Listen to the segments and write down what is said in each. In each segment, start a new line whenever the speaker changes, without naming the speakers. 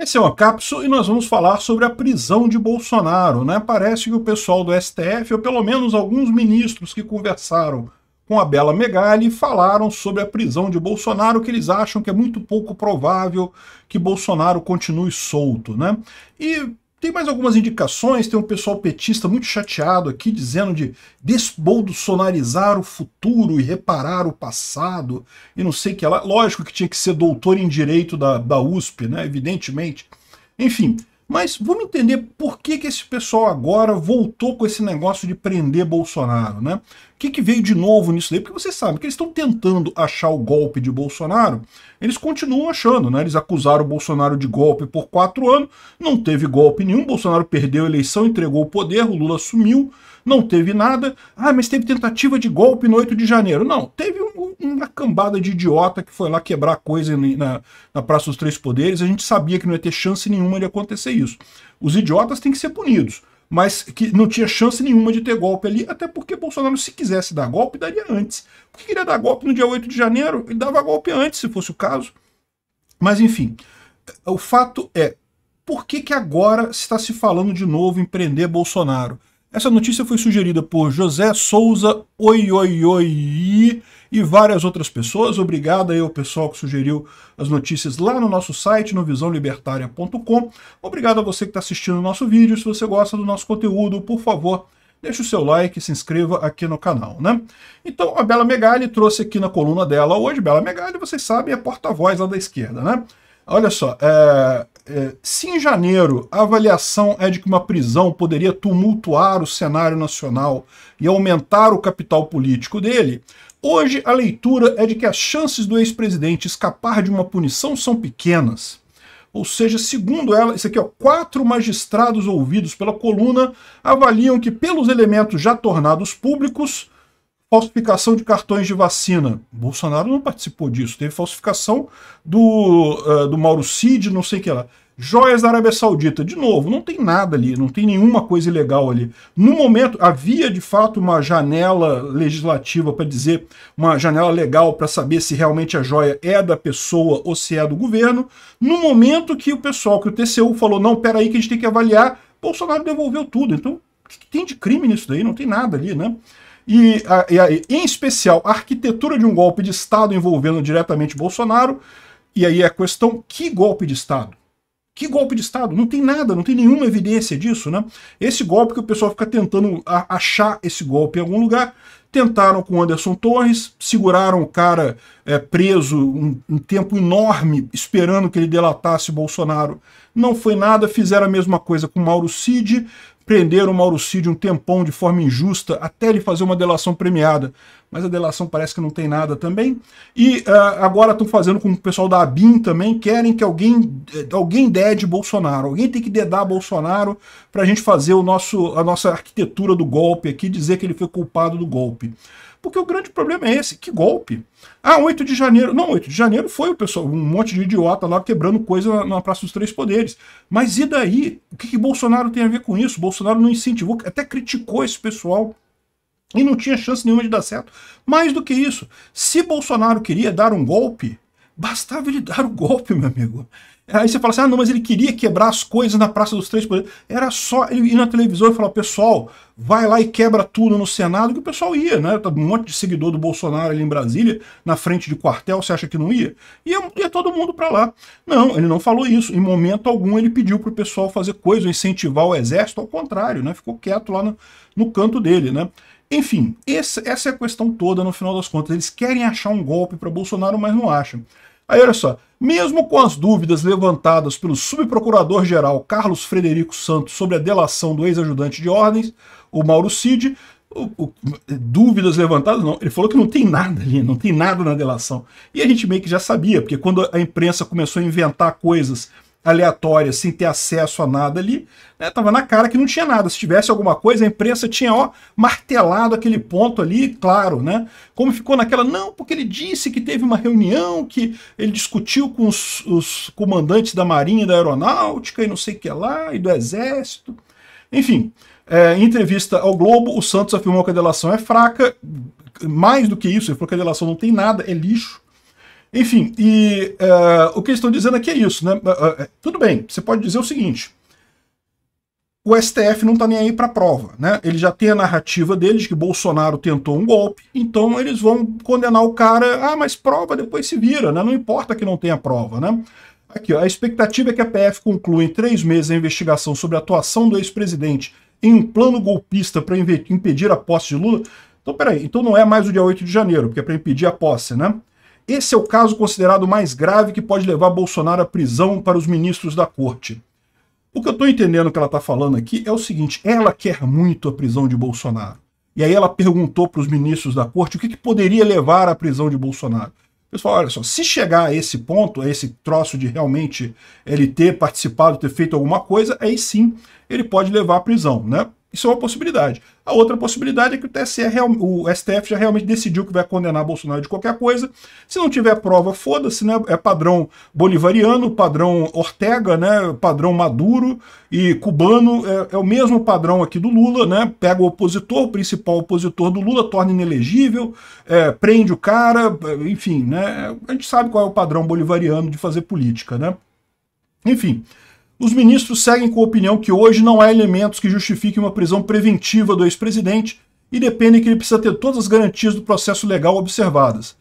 Esse é o Acapso e nós vamos falar sobre a prisão de Bolsonaro. Né? Parece que o pessoal do STF, ou pelo menos alguns ministros que conversaram com a Bela Megali, falaram sobre a prisão de Bolsonaro, que eles acham que é muito pouco provável que Bolsonaro continue solto. Né? E tem mais algumas indicações, tem um pessoal petista muito chateado aqui dizendo de desbolsonarizar o futuro e reparar o passado e não sei o que lá. Lógico que tinha que ser doutor em direito da, da USP, né? Evidentemente. Enfim, mas vamos entender por que, que esse pessoal agora voltou com esse negócio de prender Bolsonaro, né? que, que veio de novo nisso daí? Porque você sabe que eles estão tentando achar o golpe de Bolsonaro, eles continuam achando, né? Eles acusaram o Bolsonaro de golpe por quatro anos, não teve golpe nenhum, Bolsonaro perdeu a eleição, entregou o poder, o Lula sumiu, não teve nada. Ah, mas teve tentativa de golpe no 8 de janeiro. Não, teve um, uma cambada de idiota que foi lá quebrar coisa na, na Praça dos Três Poderes, a gente sabia que não ia ter chance nenhuma de acontecer isso. Os idiotas têm que ser punidos mas que não tinha chance nenhuma de ter golpe ali, até porque Bolsonaro, se quisesse dar golpe, daria antes. Porque queria dar golpe no dia 8 de janeiro, ele dava golpe antes, se fosse o caso. Mas enfim, o fato é, por que, que agora está se falando de novo em prender Bolsonaro? Essa notícia foi sugerida por José Souza oi oi oi e várias outras pessoas. Obrigado aí ao pessoal que sugeriu as notícias lá no nosso site, no visãolibertaria.com. Obrigado a você que está assistindo o nosso vídeo. Se você gosta do nosso conteúdo, por favor, deixe o seu like e se inscreva aqui no canal, né? Então, a Bela Megali trouxe aqui na coluna dela hoje. Bela Megali, vocês sabem, é porta-voz lá da esquerda, né? Olha só, é, é, se em janeiro a avaliação é de que uma prisão poderia tumultuar o cenário nacional e aumentar o capital político dele, Hoje a leitura é de que as chances do ex-presidente escapar de uma punição são pequenas. Ou seja, segundo ela, isso aqui, ó, quatro magistrados ouvidos pela coluna avaliam que, pelos elementos já tornados públicos, falsificação de cartões de vacina. Bolsonaro não participou disso, teve falsificação do, uh, do Mauro Cid, não sei o que lá. Joias da Arábia Saudita, de novo, não tem nada ali, não tem nenhuma coisa ilegal ali. No momento, havia de fato uma janela legislativa para dizer, uma janela legal para saber se realmente a joia é da pessoa ou se é do governo. No momento que o pessoal, que o TCU falou, não, peraí que a gente tem que avaliar, Bolsonaro devolveu tudo. Então, o que tem de crime nisso daí? Não tem nada ali, né? E, e, em especial, a arquitetura de um golpe de Estado envolvendo diretamente Bolsonaro. E aí é a questão: que golpe de Estado? Que golpe de Estado? Não tem nada, não tem nenhuma evidência disso, né? Esse golpe que o pessoal fica tentando achar esse golpe em algum lugar. Tentaram com Anderson Torres, seguraram o cara é, preso um, um tempo enorme, esperando que ele delatasse Bolsonaro. Não foi nada, fizeram a mesma coisa com Mauro Cid, Prenderam o Mauro Cid um tempão de forma injusta até ele fazer uma delação premiada. Mas a delação parece que não tem nada também. E uh, agora estão fazendo com o pessoal da ABIN também. Querem que alguém, eh, alguém de Bolsonaro. Alguém tem que dedar Bolsonaro para a gente fazer o nosso, a nossa arquitetura do golpe aqui, dizer que ele foi culpado do golpe. Porque o grande problema é esse, que golpe. Ah, 8 de janeiro. Não, 8 de janeiro foi o pessoal, um monte de idiota lá quebrando coisa na Praça dos Três Poderes. Mas e daí? O que, que Bolsonaro tem a ver com isso? Bolsonaro não incentivou, até criticou esse pessoal. E não tinha chance nenhuma de dar certo. Mais do que isso, se Bolsonaro queria dar um golpe, Bastava ele dar o golpe, meu amigo. Aí você fala assim, ah, não, mas ele queria quebrar as coisas na Praça dos Três Poderes. Era só ele ir na televisão e falar, pessoal, vai lá e quebra tudo no Senado, que o pessoal ia, né? Tá um monte de seguidor do Bolsonaro ali em Brasília, na frente de quartel, você acha que não ia? Ia, ia todo mundo para lá. Não, ele não falou isso. Em momento algum ele pediu pro pessoal fazer coisa, incentivar o exército, ao contrário, né? Ficou quieto lá no, no canto dele, né? Enfim, essa, essa é a questão toda, no final das contas. Eles querem achar um golpe para Bolsonaro, mas não acham. Aí olha só, mesmo com as dúvidas levantadas pelo subprocurador-geral Carlos Frederico Santos sobre a delação do ex-ajudante de ordens, o Mauro Cid, o, o, dúvidas levantadas, não. Ele falou que não tem nada ali, não tem nada na delação. E a gente meio que já sabia, porque quando a imprensa começou a inventar coisas aleatória, sem ter acesso a nada ali, né? Tava na cara que não tinha nada. Se tivesse alguma coisa, a imprensa tinha, ó, martelado aquele ponto ali, claro, né? Como ficou naquela, não, porque ele disse que teve uma reunião, que ele discutiu com os, os comandantes da Marinha, da Aeronáutica e não sei o que lá, e do Exército. Enfim, é, em entrevista ao Globo, o Santos afirmou que a delação é fraca, mais do que isso, ele falou que a delação não tem nada, é lixo. Enfim, e uh, o que eles estão dizendo aqui é isso, né? Uh, uh, tudo bem, você pode dizer o seguinte: o STF não está nem aí para prova, né? Ele já tem a narrativa dele de que Bolsonaro tentou um golpe, então eles vão condenar o cara. Ah, mas prova depois se vira, né? Não importa que não tenha prova, né? Aqui, ó, a expectativa é que a PF conclua em três meses a investigação sobre a atuação do ex-presidente em um plano golpista para impedir a posse de Lula. Então, peraí, então não é mais o dia 8 de janeiro, porque é para impedir a posse, né? Esse é o caso considerado mais grave que pode levar Bolsonaro à prisão para os ministros da corte. O que eu estou entendendo que ela está falando aqui é o seguinte: ela quer muito a prisão de Bolsonaro. E aí ela perguntou para os ministros da corte o que, que, poderia levar à prisão de Bolsonaro. Pessoal, olha só, se chegar a esse ponto, a esse troço de realmente ele ter participado, ter feito alguma coisa, aí sim ele pode levar à prisão, né? Isso é uma possibilidade. A outra possibilidade é que o TSE, é o STF já realmente decidiu que vai condenar Bolsonaro de qualquer coisa. Se não tiver prova, foda-se, né? É padrão bolivariano, padrão Ortega, né? Padrão Maduro e cubano. É, é o mesmo padrão aqui do Lula, né? Pega o opositor, o principal opositor do Lula, torna inelegível, é, prende o cara, enfim, né? A gente sabe qual é o padrão bolivariano de fazer política, né? Enfim. Os ministros seguem com a opinião que hoje não há elementos que justifiquem uma prisão preventiva do ex-presidente e dependem que ele precisa ter todas as garantias do processo legal observadas.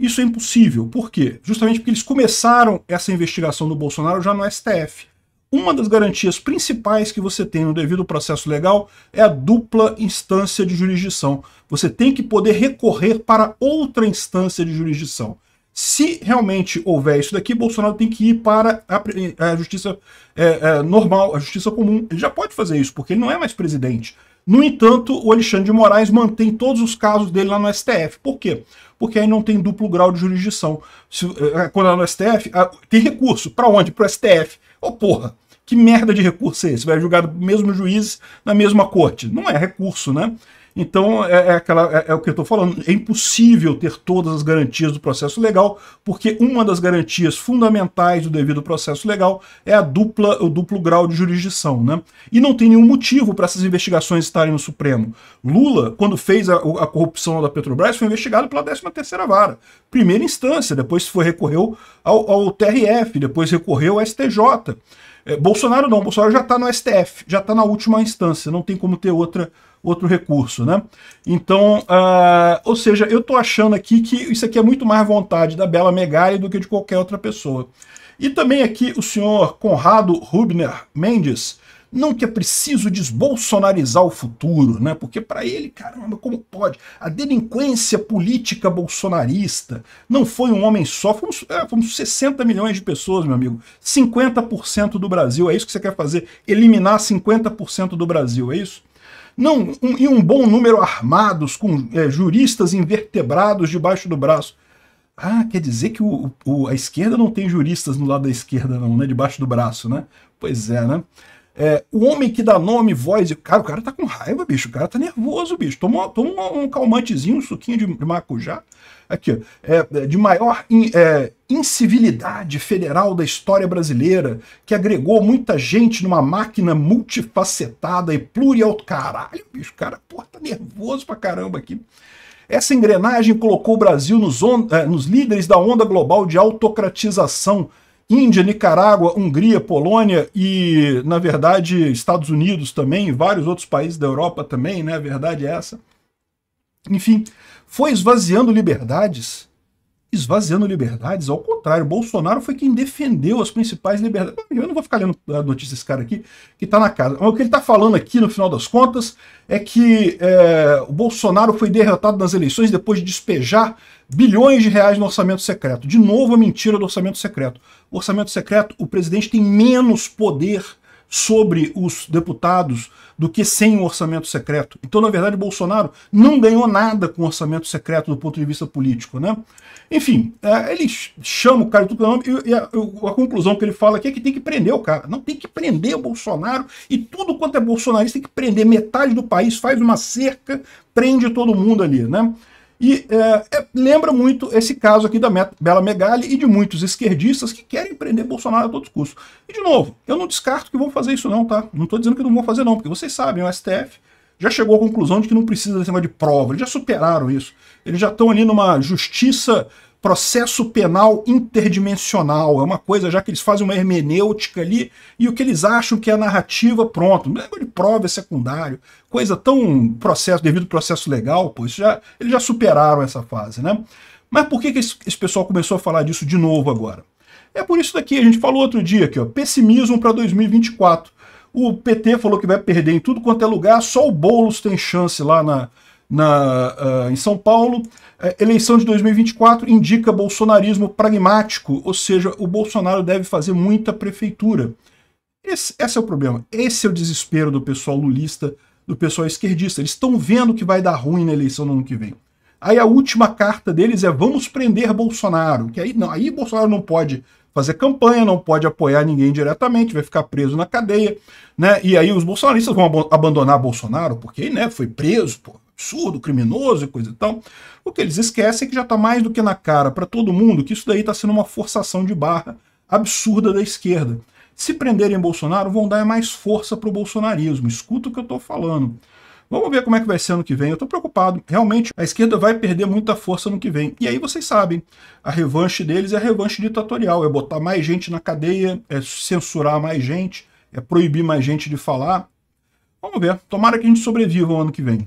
Isso é impossível. Por quê? Justamente porque eles começaram essa investigação do Bolsonaro já no STF. Uma das garantias principais que você tem no devido processo legal é a dupla instância de jurisdição. Você tem que poder recorrer para outra instância de jurisdição. Se realmente houver isso daqui, Bolsonaro tem que ir para a, eh, a justiça é, é, normal, a justiça comum. Ele já pode fazer isso, porque ele não é mais presidente. No entanto, o Alexandre de Moraes mantém todos os casos dele lá no STF. Por quê? Porque aí não tem duplo grau de jurisdição. Se, quando é no STF, tem recurso. Para onde? Para o STF. Ô oh, porra, que merda de recurso é esse? Vai julgar o mesmo juiz na mesma corte. Não é recurso, né? Então, é, é aquela, é, é, o que eu estou falando. É impossível ter todas as garantias do processo legal, porque uma das garantias fundamentais do devido processo legal é a dupla, o duplo grau de jurisdição. Né? E não tem nenhum motivo para essas investigações estarem no Supremo. Lula, quando fez a, a corrupção da Petrobras, foi investigado pela 13ª Vara. Primeira instância, depois foi recorreu ao, ao TRF, depois recorreu ao STJ. É, Bolsonaro não, Bolsonaro já está no STF, já está na última instância, não tem como ter outra, outro recurso, né? Então, uh, ou seja, eu estou achando aqui que isso aqui é muito mais vontade da Bela Megali do que de qualquer outra pessoa. E também aqui o senhor Conrado Rubner Mendes, não que é preciso desbolsonarizar o futuro, né? Porque para ele, caramba, como pode? A delinquência política bolsonarista não foi um homem só, fomos, é, fomos 60 milhões de pessoas, meu amigo. 50% do Brasil, é isso que você quer fazer? Eliminar 50% do Brasil, é isso? Não, um, e um bom número armados, com é, juristas invertebrados debaixo do braço. Ah, quer dizer que o, o, a esquerda não tem juristas no lado da esquerda, não, né? Debaixo do braço, né? Pois é, né? É, o homem que dá nome, voz. Cara, o cara tá com raiva, bicho. O cara tá nervoso, bicho. Toma, toma um calmantezinho, um suquinho de macujá. Aqui, ó. É, é, de maior in, é, incivilidade federal da história brasileira, que agregou muita gente numa máquina multifacetada e plurial. Caralho, bicho. O cara, porra, tá nervoso pra caramba aqui. Essa engrenagem colocou o Brasil nos, on... É, nos líderes da onda global de autocratização Índia, Nicarágua, Hungria, Polônia e, na verdade, Estados Unidos também, e vários outros países da Europa também, né? A verdade é essa. Enfim, foi esvaziando liberdades esvaziando liberdades. Ao contrário, Bolsonaro foi quem defendeu as principais liberdades. Eu não vou ficar lendo a notícia desse cara aqui, que está na casa. Mas o que ele está falando aqui, no final das contas, é que é, o Bolsonaro foi derrotado nas eleições depois de despejar bilhões de reais no orçamento secreto. De novo, a mentira do orçamento secreto. O orçamento secreto, o presidente tem menos poder sobre os deputados do que sem o orçamento secreto. Então, na verdade, Bolsonaro não ganhou nada com o orçamento secreto do ponto de vista político. Né? Enfim, é, ele chama o cara do nome e a conclusão que ele fala aqui é que tem que prender o cara. Não tem que prender o Bolsonaro e tudo quanto é bolsonarista tem que prender metade do país, faz uma cerca, prende todo mundo ali. né? E é, é, lembra muito esse caso aqui da Bela Megali e de muitos esquerdistas que querem prender Bolsonaro a todos os custos. E, de novo, eu não descarto que vão fazer isso não, tá? Não estou dizendo que não vão fazer não, porque vocês sabem, o STF já chegou à conclusão de que não precisa desse negócio de prova, eles já superaram isso. Eles já estão ali numa justiça processo penal interdimensional. É uma coisa já que eles fazem uma hermenêutica ali e o que eles acham que é a narrativa, pronto. Negócio de prova é secundário. Coisa tão processo, devido ao processo legal, pô, já, eles já superaram essa fase, né? Mas por que, que esse, esse pessoal começou a falar disso de novo agora? É por isso daqui, a gente falou outro dia aqui, ó, pessimismo para 2024. O PT falou que vai perder em tudo quanto é lugar, só o Boulos tem chance lá na, na, uh, em São Paulo. É, eleição de 2024 indica bolsonarismo pragmático, ou seja, o Bolsonaro deve fazer muita prefeitura. Esse, esse é o problema. Esse é o desespero do pessoal lulista, do pessoal esquerdista. Eles estão vendo que vai dar ruim na eleição no ano que vem. Aí a última carta deles é vamos prender Bolsonaro. Que aí não, aí Bolsonaro não pode fazer campanha, não pode apoiar ninguém diretamente, vai ficar preso na cadeia, né? E aí os bolsonaristas vão ab abandonar Bolsonaro porque, né, foi preso, pô absurdo, criminoso e coisa e tal. O que eles esquecem é que já está mais do que na cara para todo mundo que isso daí está sendo uma forçação de barra absurda da esquerda. Se prenderem Bolsonaro, vão dar mais força para o bolsonarismo. Escuta o que eu estou falando. Vamos ver como é que vai ser ano que vem. Eu estou preocupado. Realmente, a esquerda vai perder muita força no que vem. E aí vocês sabem, a revanche deles é a revanche ditatorial. É botar mais gente na cadeia, é censurar mais gente, é proibir mais gente de falar. Vamos ver. Tomara que a gente sobreviva o ano que vem.